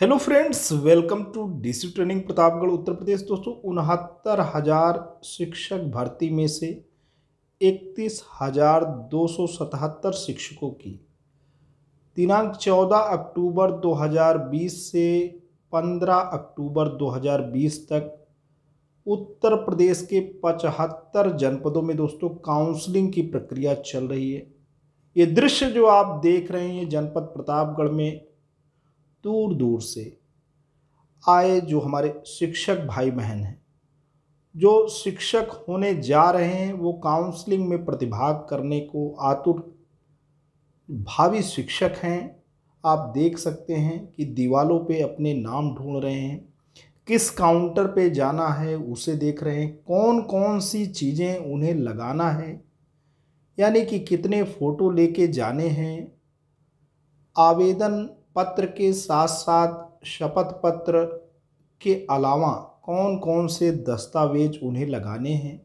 hello friends welcome to DC training Pratapgarh Uttar Pradesh दोस्तों उनहत्तर हज़ार शिक्षक भर्ती में से इकतीस हज़ार दो सौ सतहत्तर शिक्षकों की दिनांक चौदह अक्टूबर 2020 से पंद्रह अक्टूबर 2020 तक उत्तर प्रदेश के पचहत्तर जनपदों में दोस्तों काउंसलिंग की प्रक्रिया चल रही है ये दृश्य जो आप देख रहे हैं जनपद प्रतापगढ़ में दूर दूर से आए जो हमारे शिक्षक भाई बहन हैं जो शिक्षक होने जा रहे हैं वो काउंसलिंग में प्रतिभाग करने को आतुर भावी शिक्षक हैं आप देख सकते हैं कि दीवालों पे अपने नाम ढूंढ रहे हैं किस काउंटर पे जाना है उसे देख रहे हैं कौन कौन सी चीज़ें उन्हें लगाना है यानी कि कितने फ़ोटो लेके जाने हैं आवेदन पत्र के साथ साथ शपथ पत्र के अलावा कौन कौन से दस्तावेज उन्हें लगाने हैं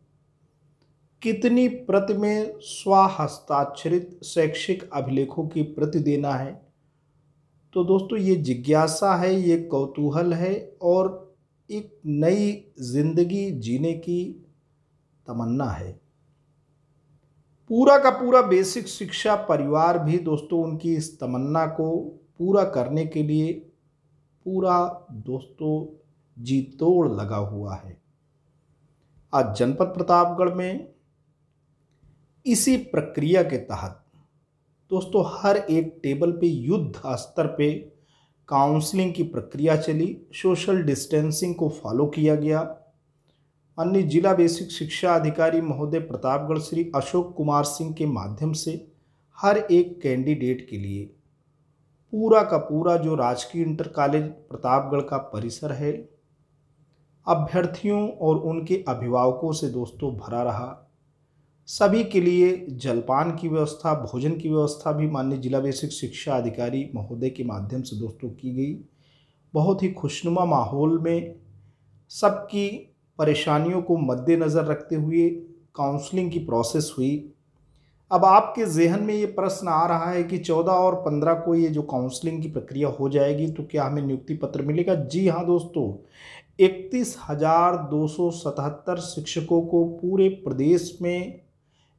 कितनी प्रति में स्वहस्ताक्षरित शैक्षिक अभिलेखों की प्रति देना है तो दोस्तों ये जिज्ञासा है ये कौतूहल है और एक नई जिंदगी जीने की तमन्ना है पूरा का पूरा बेसिक शिक्षा परिवार भी दोस्तों उनकी इस तमन्ना को पूरा करने के लिए पूरा दोस्तों जी तोड़ लगा हुआ है आज जनपद प्रतापगढ़ में इसी प्रक्रिया के तहत दोस्तों हर एक टेबल पे युद्ध स्तर पे काउंसलिंग की प्रक्रिया चली सोशल डिस्टेंसिंग को फॉलो किया गया अन्य जिला बेसिक शिक्षा अधिकारी महोदय प्रतापगढ़ श्री अशोक कुमार सिंह के माध्यम से हर एक कैंडिडेट के लिए पूरा का पूरा जो राजकीय इंटर कॉलेज प्रतापगढ़ का परिसर है अभ्यर्थियों और उनके अभिभावकों से दोस्तों भरा रहा सभी के लिए जलपान की व्यवस्था भोजन की व्यवस्था भी माननीय जिला बेसिक शिक्षा अधिकारी महोदय के माध्यम से दोस्तों की गई बहुत ही खुशनुमा माहौल में सबकी परेशानियों को मद्देनज़र रखते हुए काउंसलिंग की प्रोसेस हुई अब आपके जहन में ये प्रश्न आ रहा है कि 14 और 15 को ये जो काउंसलिंग की प्रक्रिया हो जाएगी तो क्या हमें नियुक्ति पत्र मिलेगा जी हाँ दोस्तों इकतीस हज़ार दो सौ सतहत्तर शिक्षकों को पूरे प्रदेश में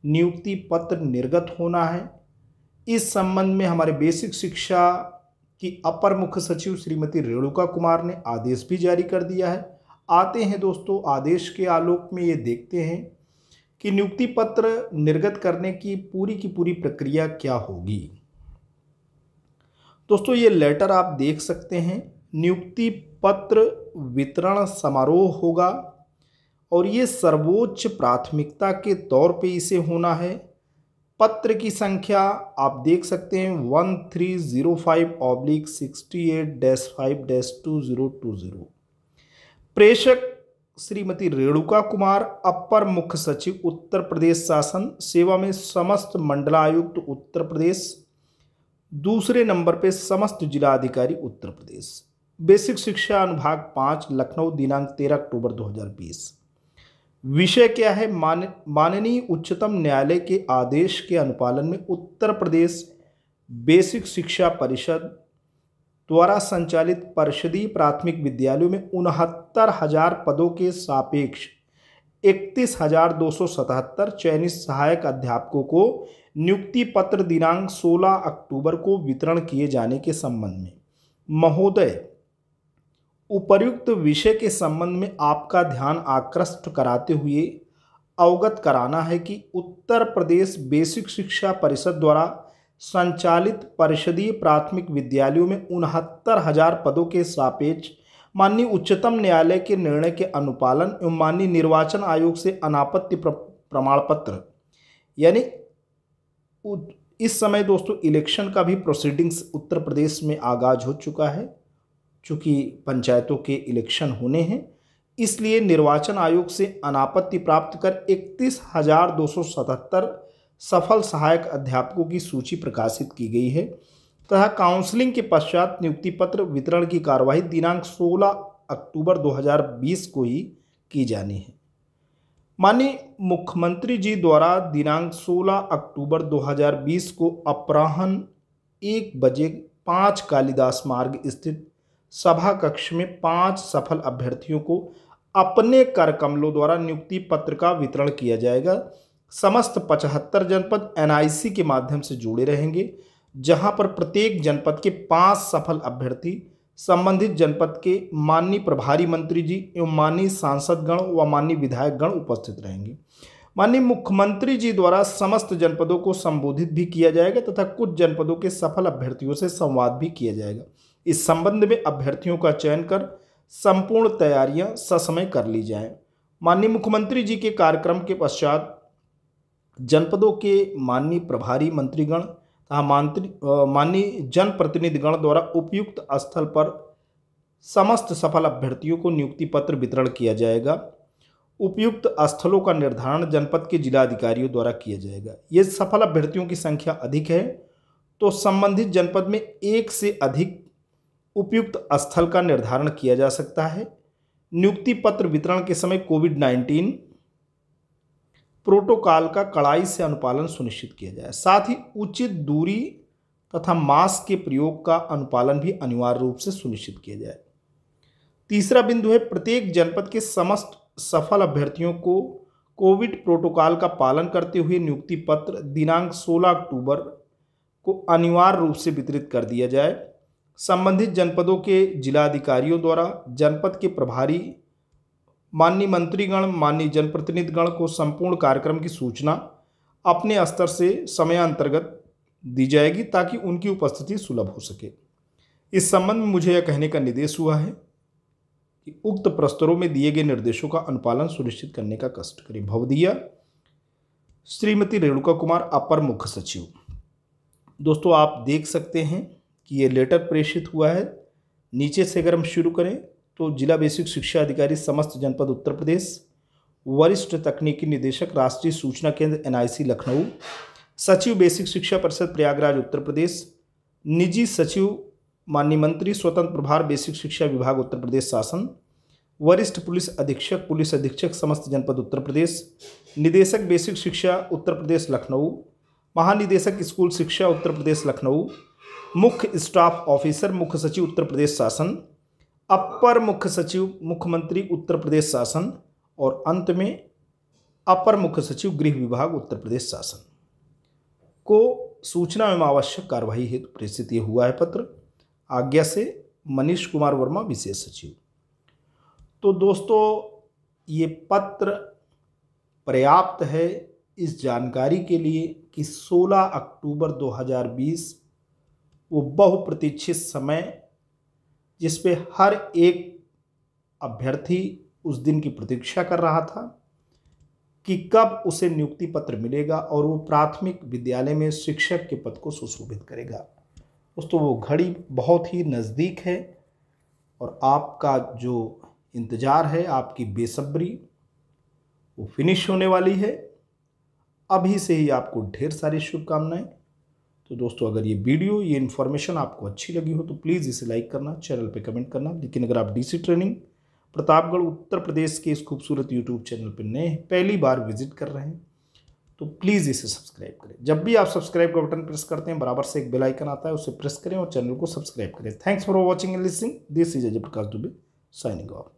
नियुक्ति पत्र निर्गत होना है इस संबंध में हमारे बेसिक शिक्षा की अपर मुख्य सचिव श्रीमती रेणुका कुमार ने आदेश भी जारी कर दिया है आते हैं दोस्तों आदेश के आलोक में ये देखते हैं कि नियुक्ति पत्र निर्गत करने की पूरी की पूरी प्रक्रिया क्या होगी दोस्तों ये लेटर आप देख सकते हैं नियुक्ति पत्र वितरण समारोह होगा और ये सर्वोच्च प्राथमिकता के तौर पे इसे होना है पत्र की संख्या आप देख सकते हैं one three zero five oblique sixty eight dash five dash two zero two zero प्रेषक श्रीमती रेणुका कुमार अपर मुख्य सचिव उत्तर प्रदेश शासन सेवा में समस्त मंडलायुक्त उत्तर प्रदेश दूसरे नंबर पे समस्त जिलाधिकारी उत्तर प्रदेश बेसिक शिक्षा अनुभाग पाँच लखनऊ दिनांक तेरह अक्टूबर 2020 विषय क्या है मान माननीय उच्चतम न्यायालय के आदेश के अनुपालन में उत्तर प्रदेश बेसिक शिक्षा परिषद द्वारा संचालित परिषदीय प्राथमिक विद्यालयों में उनहत्तर हजार पदों के सापेक्ष इकतीस हजार दो सौ सतहत्तर चयनित सहायक अध्यापकों को नियुक्ति पत्र दिनांक 16 अक्टूबर को वितरण किए जाने के संबंध में महोदय उपर्युक्त विषय के संबंध में आपका ध्यान आकृष्ट कराते हुए अवगत कराना है कि उत्तर प्रदेश बेसिक शिक्षा परिषद द्वारा संचालित परिषदीय प्राथमिक विद्यालयों में उनहत्तर हजार पदों के सापेक्ष माननीय उच्चतम न्यायालय के निर्णय के अनुपालन एवं माननीय निर्वाचन आयोग से अनापत्ति प्रमाण पत्र यानी इस समय दोस्तों इलेक्शन का भी प्रोसीडिंग्स उत्तर प्रदेश में आगाज हो चुका है चूँकि पंचायतों के इलेक्शन होने हैं इसलिए निर्वाचन आयोग से अनापत्ति प्राप्त कर इकतीस हजार दो सौ सतहत्तर सफल सहायक अध्यापकों की सूची प्रकाशित की गई है तथा काउंसलिंग के पश्चात नियुक्ति पत्र वितरण की कार्यवाही दिनांक 16 अक्टूबर 2020 को ही की जानी है माननीय मुख्यमंत्री जी द्वारा दिनांक 16 अक्टूबर 2020 को अपराहन एक बजे पाँच कालिदास मार्ग स्थित सभा कक्ष में पाँच सफल अभ्यर्थियों को अपने कार्यकमलों द्वारा नियुक्ति पत्र का वितरण किया जाएगा समस्त पचहत्तर जनपद एनआईसी के माध्यम से जुड़े रहेंगे जहां पर प्रत्येक जनपद के पांच सफल अभ्यर्थी संबंधित जनपद के माननीय प्रभारी मंत्री जी एवं माननीय सांसदगण व माननीय विधायकगण उपस्थित रहेंगे माननीय मुख्यमंत्री जी द्वारा समस्त जनपदों को संबोधित भी किया जाएगा तथा कुछ जनपदों के सफल अभ्यर्थियों से संवाद भी किया जाएगा इस संबंध में अभ्यर्थियों का चयन कर संपूर्ण तैयारियां ससमय कर ली जाए माननीय मुख्यमंत्री जी के कार्यक्रम के पश्चात जनपदों के माननीय प्रभारी मंत्रीगण तथा माननीय जनप्रतिनिधिगण द्वारा उपयुक्त स्थल पर समस्त सफल अभ्यर्थियों को नियुक्ति पत्र वितरण किया जाएगा उपयुक्त स्थलों का निर्धारण जनपद के जिलाधिकारियों द्वारा किया जाएगा ये सफल अभ्यर्थियों की संख्या अधिक है तो संबंधित जनपद में एक से अधिक उपयुक्त स्थल का निर्धारण किया जा सकता है नियुक्ति पत्र वितरण के समय कोविड नाइन्टीन प्रोटोकॉल का कड़ाई से अनुपालन सुनिश्चित किया जाए साथ ही उचित दूरी तथा मास्क के प्रयोग का अनुपालन भी अनिवार्य रूप से सुनिश्चित किया जाए तीसरा बिंदु है प्रत्येक जनपद के समस्त सफल अभ्यर्थियों को कोविड प्रोटोकॉल का पालन करते हुए नियुक्ति पत्र दिनांक 16 अक्टूबर को अनिवार्य रूप से वितरित कर दिया जाए संबंधित जनपदों के जिलाधिकारियों द्वारा जनपद के प्रभारी माननीय मंत्रीगण माननीय जनप्रतिनिधिगण को संपूर्ण कार्यक्रम की सूचना अपने स्तर से अंतर्गत दी जाएगी ताकि उनकी उपस्थिति सुलभ हो सके इस संबंध में मुझे यह कहने का निर्देश हुआ है कि उक्त प्रस्तरों में दिए गए निर्देशों का अनुपालन सुनिश्चित करने का कष्ट करें भवदिया श्रीमती रेणुका कुमार अपर मुख्य सचिव दोस्तों आप देख सकते हैं कि ये लेटर प्रेषित हुआ है नीचे से अगर हम शुरू करें तो जिला बेसिक शिक्षा अधिकारी समस्त जनपद उत्तर प्रदेश वरिष्ठ तकनीकी निदेशक राष्ट्रीय सूचना केंद्र एनआईसी लखनऊ सचिव बेसिक शिक्षा परिषद प्रयागराज उत्तर प्रदेश निजी सचिव माननीय मंत्री स्वतंत्र प्रभार बेसिक शिक्षा विभाग उत्तर प्रदेश शासन वरिष्ठ पुलिस अधीक्षक पुलिस अधीक्षक समस्त जनपद उत्तर प्रदेश निदेशक बेसिक शिक्षा उत्तर प्रदेश लखनऊ महानिदेशक स्कूल शिक्षा उत्तर प्रदेश लखनऊ मुख्य स्टाफ ऑफिसर मुख्य सचिव उत्तर प्रदेश शासन अपर मुख्य सचिव मुख्यमंत्री उत्तर प्रदेश शासन और अंत में अपर मुख्य सचिव गृह विभाग उत्तर प्रदेश शासन को सूचना एवं आवश्यक कार्यवाही हेतु प्रेषित ये हुआ है पत्र आज्ञा से मनीष कुमार वर्मा विशेष सचिव तो दोस्तों ये पत्र पर्याप्त है इस जानकारी के लिए कि 16 अक्टूबर 2020 वो बहुप्रतीक्षित समय जिसपे हर एक अभ्यर्थी उस दिन की प्रतीक्षा कर रहा था कि कब उसे नियुक्ति पत्र मिलेगा और वो प्राथमिक विद्यालय में शिक्षक के पद को सुशोभित करेगा दोस्तों वो घड़ी बहुत ही नज़दीक है और आपका जो इंतज़ार है आपकी बेसब्री वो फिनिश होने वाली है अभी से ही आपको ढेर सारी शुभकामनाएं तो दोस्तों अगर ये वीडियो ये इन्फॉर्मेशन आपको अच्छी लगी हो तो प्लीज़ इसे लाइक करना चैनल पे कमेंट करना लेकिन अगर आप डीसी ट्रेनिंग प्रतापगढ़ उत्तर प्रदेश के इस खूबसूरत यूट्यूब चैनल पर नए पहली बार विजिट कर रहे हैं तो प्लीज़ इसे सब्सक्राइब करें जब भी आप सब्सक्राइब का बटन प्रेस करते हैं बराबर से एक बेल आइकन आता है उसे प्रेस करें और चैनल को सब्सक्राइब करें thanks for watching and listening this is Ajay Prakash Dubey signing of